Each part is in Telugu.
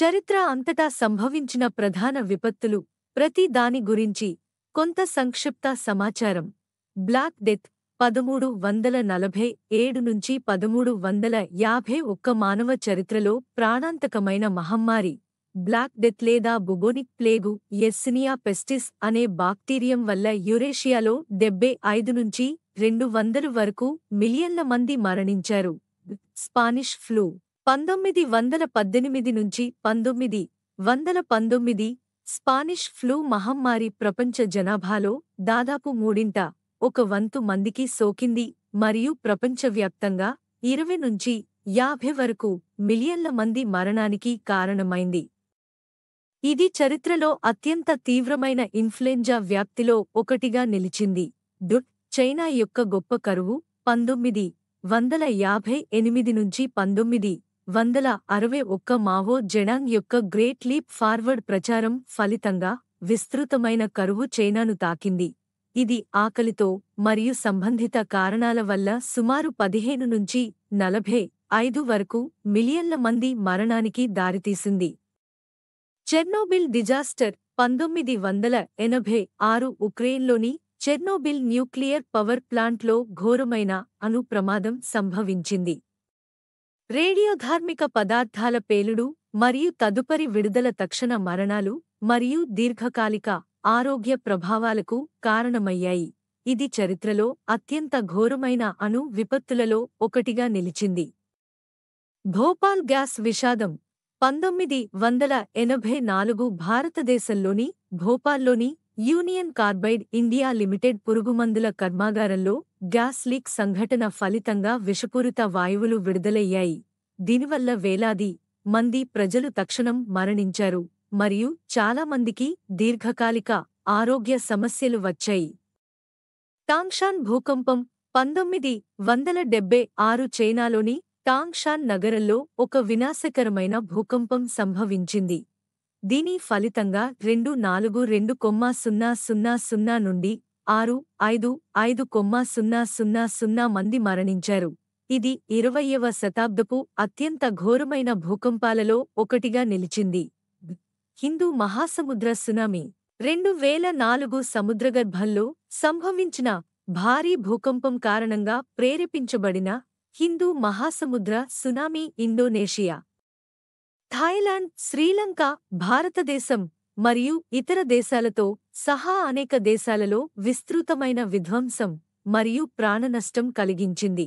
చరిత్ర అంతటా సంభవించిన ప్రధాన విపత్తులు ప్రతి దాని గురించి కొంత సంక్షిప్త సమాచారం బ్లాక్ డెత్ పదమూడు వందల నలభై ఏడు నుంచి పదమూడు వందల యాభై ఒక్క మానవ చరిత్రలో ప్రాణాంతకమైన మహమ్మారి బ్లాక్ డెత్ లేదా బుబోనిక్ ప్లేగు ఎస్సినియా పెస్టిస్ అనే బాక్టీరియం వల్ల యురేషియాలో డెబ్బై ఐదు నుంచి రెండు వందలు వరకు మిలియన్ల మంది మరణించారు స్పానిష్ ఫ్లూ పంతొమ్మిది వందల పద్దెనిమిది నుంచి పంతొమ్మిది వందల పంతొమ్మిది స్పానిష్ ఫ్లూ మహమ్మారి ప్రపంచ జనాభాలో దాదాపు మూడింట ఒక వంతు మందికి సోకింది మరియు ప్రపంచవ్యాప్తంగా ఇరవై నుంచి యాభై వరకు మిలియన్ల మంది మరణానికి కారణమైంది ఇది చరిత్రలో అత్యంత తీవ్రమైన ఇన్ఫ్లుయెంజా వ్యాప్తిలో ఒకటిగా నిలిచింది డుట్ చైనా యొక్క గొప్ప కరువు పంతొమ్మిది వందల యాభై ఎనిమిది నుంచి పంతొమ్మిది వందల అరవై ఒక్క మావో జెడాంగ్ యొక్క గ్రేట్ లీప్ ఫార్వర్డ్ ప్రచారం ఫలితంగా విస్తృతమైన కరువు చైనాను తాకింది ఇది ఆకలితో మరియు సంబంధిత కారణాల వల్ల సుమారు పదిహేను నుంచి నలభై ఐదు వరకు మిలియన్ల మంది మరణానికి దారితీసింది చెర్నోబిల్ డిజాస్టర్ పంతొమ్మిది వందల ఎనభై ఆరు ఉక్రెయిన్లోని చెర్నోబిల్ న్యూక్లియర్ పవర్ ప్లాంట్లో ఘోరమైన అణు ప్రమాదం సంభవించింది రేడియోధార్మిక పదార్థాల పేలుడు మరియు తదుపరి విడుదల తక్షణ మరణాలు మరియు దీర్ఘకాలిక ఆరోగ్య ప్రభావాలకు కారణమయ్యాయి ఇది చరిత్రలో అత్యంత ఘోరమైన అణు విపత్తులలో ఒకటిగా నిలిచింది భోపాల్ గ్యాస్ విషాదం పంతొమ్మిది వందల ఎనభై నాలుగు భారతదేశంలోని భోపాల్లోని యూనియన్ కార్బైడ్ ఇండియా లిమిటెడ్ పురుగుమందుల కర్మాగారంలో గ్యాస్ లీక్ సంఘటన ఫలితంగా విషపూరిత వాయువులు విడుదలయ్యాయి దీనివల్ల వేలాది మంది ప్రజలు తక్షణం మరణించారు మరియు చాలామందికి దీర్ఘకాలిక ఆరోగ్య సమస్యలు వచ్చాయి టాంగ్షాన్ భూకంపం పంతొమ్మిది వందల డెబ్బై ఆరు చైనాలోని టాంగ్షాన్ నగరంలో ఒక వినాశకరమైన భూకంపం సంభవించింది దీని ఫలితంగా రెండు నాలుగు రెండు కొమ్మ సున్నా సున్నా సున్నా నుండి ఆరు ఐదు ఐదు కొమ్మ సున్నా సున్నా సున్నా మంది మరణించారు ఇది ఇరవయవ శతాబ్దపు అత్యంత ఘోరమైన భూకంపాలలో ఒకటిగా నిలిచింది హిందూ మహాసముద్ర సునామీ రెండు వేల నాలుగు సముద్రగర్భంలో సంభవించిన భారీ భూకంపం కారణంగా ప్రేరేపించబడిన హిందూ మహాసముద్ర సునామీ ఇండోనేషియా థాయిలాండ్ శ్రీలంక భారతదేశం మరియు ఇతర దేశాలతో సహా అనేక దేశాలలో విస్తృతమైన విధ్వంసం మరియు ప్రాణనష్టం కలిగించింది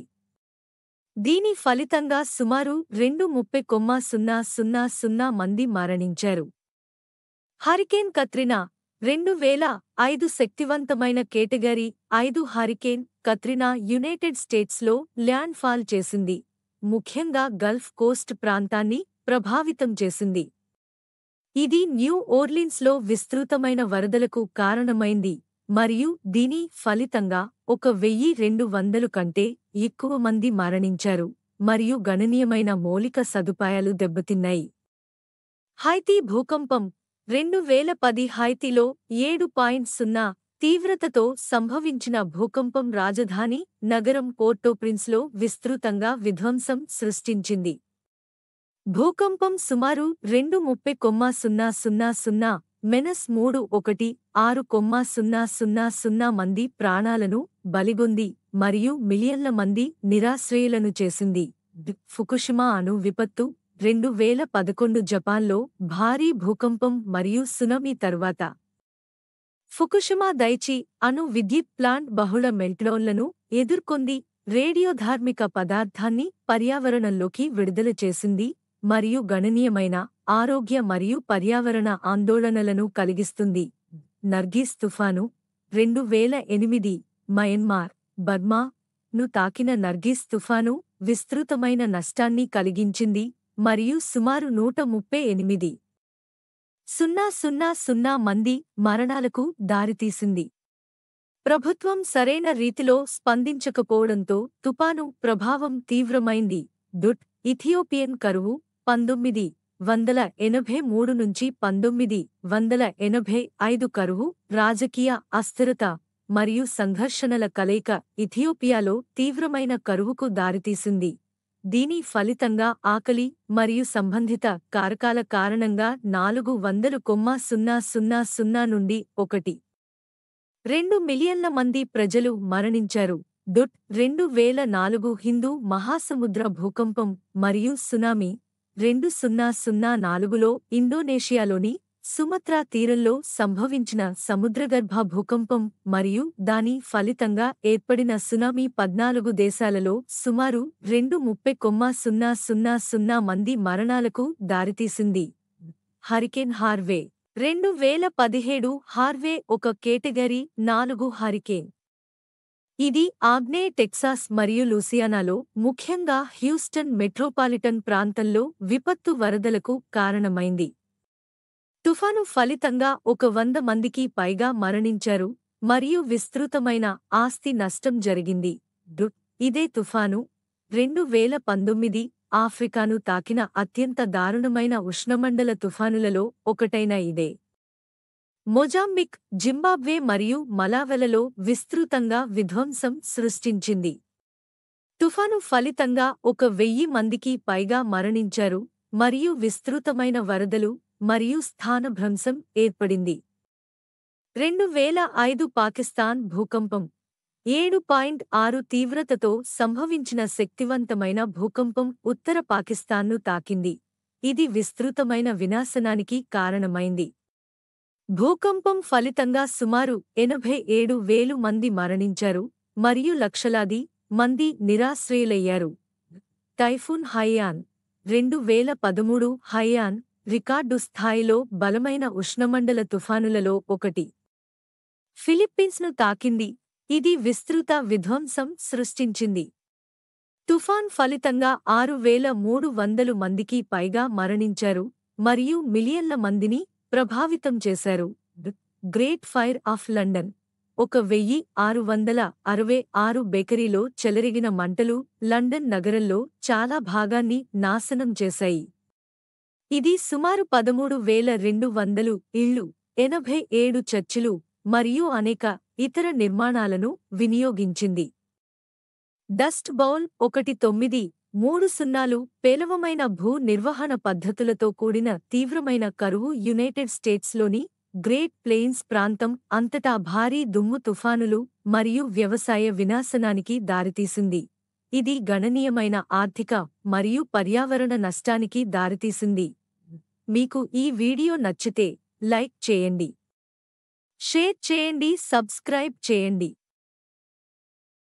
దీని ఫలితంగా సుమారు రెండు ముప్పై కొమ్మ సున్నా సున్నా సున్నా మంది మరణించారు హరికేన్ కత్రినా రెండు వేల ఐదు శక్తివంతమైన కేటగిరీ ఐదు హరికేన్ కత్రినా యునైటెడ్ స్టేట్స్లో ల్యాండ్ఫాల్ చేసింది ముఖ్యంగా గల్ఫ్ కోస్ట్ ప్రాంతాన్ని ప్రభావితం చేసింది ఇది న్యూ ఓర్లిన్స్లో విస్తృతమైన వరదలకు కారణమైంది మరియు దీని ఫలితంగా ఒక వెయ్యి రెండు వందలు కంటే ఎక్కువ మంది మరణించారు మరియు గణనీయమైన మౌలిక సదుపాయాలు దెబ్బతిన్నాయి హైతీ భూకంపం రెండు వేల పది హైతీలో ఏడు పాయింట్ సున్నా తీవ్రతతో సంభవించిన భూకంపం రాజధాని నగరం పోర్టోప్రిన్స్లో విస్తృతంగా విధ్వంసం సృష్టించింది భూకంపం సుమారు రెండు ముప్పై కొమ్మ సున్నా సున్నా సున్నా మెనస్ మూడు ఒకటి ఆరు కొమ్మ సున్నా సున్నా సున్నా మంది ప్రాణాలను బలిగొంది మరియు మిలియన్ల మంది నిరాశ్రయులను చేసింది ఫుకుషిమా అను విపత్తు రెండు వేల పదకొండు జపాన్లో భారీ భూకంపం మరియు సునమీ తర్వాత ఫుకుషిమా దైచి అణు విద్యుత్ ప్లాంట్ బహుళ మెల్ట్డౌన్లను ఎదుర్కొంది రేడియోధార్మిక పదార్థాన్ని పర్యావరణంలోకి విడుదల చేసింది మరియు గణనీయమైన ఆరోగ్య మరియు పర్యావరణ ఆందోళనలను కలిగిస్తుంది నర్గీస్ తుఫాను రెండు వేల ఎనిమిది మయన్మార్ బర్మా ను తాకిన నర్గీస్ తుఫాను విస్తృతమైన నష్టాన్ని కలిగించింది మరియు సుమారు నూట ముప్పై ఎనిమిది సున్నా సున్నా సున్నా మంది మరణాలకు దారితీసింది ప్రభుత్వం సరైన రీతిలో స్పందించకపోవడంతో తుపాను ప్రభావం తీవ్రమైంది దుట్ ఇథియోపియన్ కరువు పంతొమ్మిది వందల ఎనభై మూడు నుంచి పంతొమ్మిది వందల ఎనభై ఐదు కరువు రాజకీయ అస్థిరత మరియు సంఘర్షణల కలయిక ఇథియోపియాలో తీవ్రమైన కరువుకు దారితీసింది దీని ఫలితంగా ఆకలి మరియు సంబంధిత కారకాల కారణంగా నాలుగు వందలు కొమ్మ సున్నా సున్నా సున్నా నుండి ఒకటి రెండు మిలియన్ల మంది ప్రజలు మరణించారు డొట్ రెండు వేల నాలుగు హిందూ మహాసముద్ర భూకంపం మరియు సునామీ రెండు సున్నా సున్నా నాలుగులో ఇండోనేషియాలోని సుమత్రా తీరంలో సంభవించిన సముద్రగర్భ భూకంపం మరియు దాని ఫలితంగా ఏర్పడిన సునామీ పద్నాలుగు దేశాలలో సుమారు రెండు ముప్పై కొమ్మ సున్నా సున్నా సున్నా మంది మరణాలకు దారితీసింది హరికేన్ హార్వే రెండు వేల పదిహేడు హార్వే ఒక కేటగిరీ నాలుగు హరికేన్ ఇది ఆగ్నే టెక్సాస్ మరియు లూసియానాలో ముఖ్యంగా హ్యూస్టన్ మెట్రోపాలిటన్ ప్రాంతంలో విపత్తు వరదలకు కారణమైంది తుఫాను ఫలితంగా ఒక వంద మందికి పైగా మరణించారు మరియు విస్తృతమైన ఆస్తి నష్టం జరిగింది ఇదే తుఫాను రెండు వేల పంతొమ్మిది ఆఫ్రికాను తాకిన అత్యంత దారుణమైన ఉష్ణమండల తుఫానులలో ఒకటైన ఇదే మొజాంబిక్ జింబాబ్వే మరియు మలావెలలో విస్తృతంగా విధ్వంసం సృష్టించింది తుఫాను ఫలితంగా ఒక వెయ్యి మందికి పైగా మరణించారు మరియు విస్తృతమైన వరదలు మరియు స్థానభ్రంశం ఏర్పడింది రెండు వేల ఐదు పాకిస్తాన్ భూకంపం ఏడు పాయింట్ ఆరు తీవ్రతతో సంభవించిన శక్తివంతమైన భూకంపం ఉత్తర పాకిస్తాన్ను తాకింది ఇది విస్తృతమైన వినాశనానికి కారణమైంది భూకంపం ఫలితంగా సుమారు ఎనభై ఏడు వేలు మంది మరణించారు మరియు లక్షలాది మంది నిరాశ్రయులయ్యారు టైఫూన్ హయాన్ రెండు వేల పదమూడు హయాన్ రికార్డు స్థాయిలో బలమైన ఉష్ణమండల తుఫానులలో ఒకటి ఫిలిప్పీన్స్ను తాకింది ఇది విస్తృత విధ్వంసం సృష్టించింది తుఫాన్ ఫలితంగా ఆరు వేల మూడు వందలు మందికి పైగా మరణించారు మరియు మిలియన్ల మందిని ప్రభావితం చేశారు గ్రేట్ ఫైర్ ఆఫ్ లండన్ ఒక వెయ్యి ఆరు వందల అరవై ఆరు బేకరీలో చెలరిగిన మంటలు లండన్ నగరంలో చాలా భాగాన్ని నాశనం చేశాయి ఇది సుమారు పదమూడు వేల రెండు వందలు ఇళ్లు ఎనభై ఏడు చర్చిలు మరియు అనేక ఇతర నిర్మాణాలను వినియోగించింది డస్ట్ బౌల్ ఒకటి తొమ్మిది మూడు సున్నాలు పేలవమైన భూ నిర్వహణ పద్ధతులతో కూడిన తీవ్రమైన కరువు యునైటెడ్ స్టేట్స్లోని గ్రేట్ ప్లెయిన్స్ ప్రాంతం అంతటా భారీ దుమ్ము తుఫానులు మరియు వ్యవసాయ వినాశనానికి దారితీసింది ఇది గణనీయమైన ఆర్థిక మరియు పర్యావరణ నష్టానికి దారితీసింది మీకు ఈ వీడియో నచ్చితే లైక్ చేయండి షేర్ చేయండి సబ్స్క్రైబ్ చేయండి